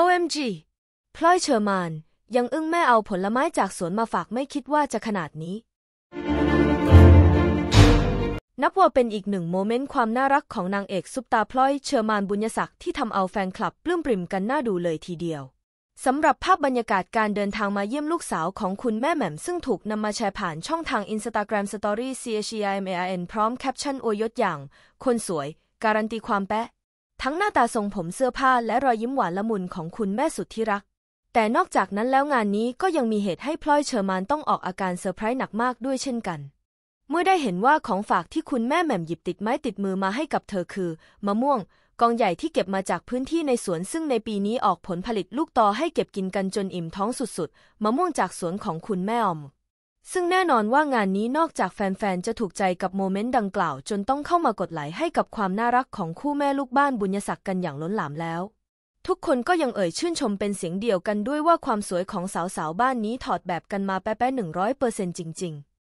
OMG พลอยเชอร์มาน ยังอึ้งแม่เอาผลไม้จากสวนมาฝากไม่คิดว่าจะขนาดนี้ นับว่าเป็นอีกหนึ่งโมเมนต์ความน่ารักของนางเอกซุปตาพลอยเชอร์มานบุญยศักดิ์ที่ทำเอาแฟนคลับปลื้มปริ่มกันน่าดูเลยทีเดียว สำหรับภาพบรรยากาศการเดินทางมาเยี่ยมลูกสาวของคุณแม่แหม่มซึ่งถูกนำมาแชร์ผ่านช่องทางอินสตาแกรมสตอรี่ c h i m a r n พร้อมแคปชั่นอวยยศอย่าง คนสวย การันตีความแปะทั้งหน้าตาทรงผมเสื้อผ้า และรอยยิ้มหวานละมุนของคุณแม่สุดที่รัก แต่นอกจากนั้นแล้วงานนี้ก็ยังมีเหตุให้พลอยเชอร์มานต้องออกอาการเซอร์ไพรส์หนักมากด้วยเช่นกัน เมื่อได้เห็นว่าของฝากที่คุณแม่แหม่มหยิบติดไม้ติดมือมาให้กับเธอคือ มะม่วงกองใหญ่ที่เก็บมาจากพื้นที่ในสวนซึ่งในปีนี้ออกผลผลิตลูกตอให้เก็บกินกันจนอิ่มท้องสุดๆ มะม่วงจากสวนของคุณแม่อมซึ่งแน่นอนว่างานนี้นอกจากแฟนๆ จะถูกใจกับโมเมนต์ดังกล่าว จนต้องเข้ามากดไลค์ให้กับความน่ารักของคู่แม่ลูกบ้านบุญยศักดิ์กันอย่างล้นหลามแล้ว ทุกคนก็ยังเอ่ยชื่นชมเป็นเสียงเดียวกันด้วยว่าความสวยของสาวๆ บ้านนี้ถอดแบบกันมาแป๊ะๆหนึ่งร้อยเปอร์เซ็นต์จริง ๆ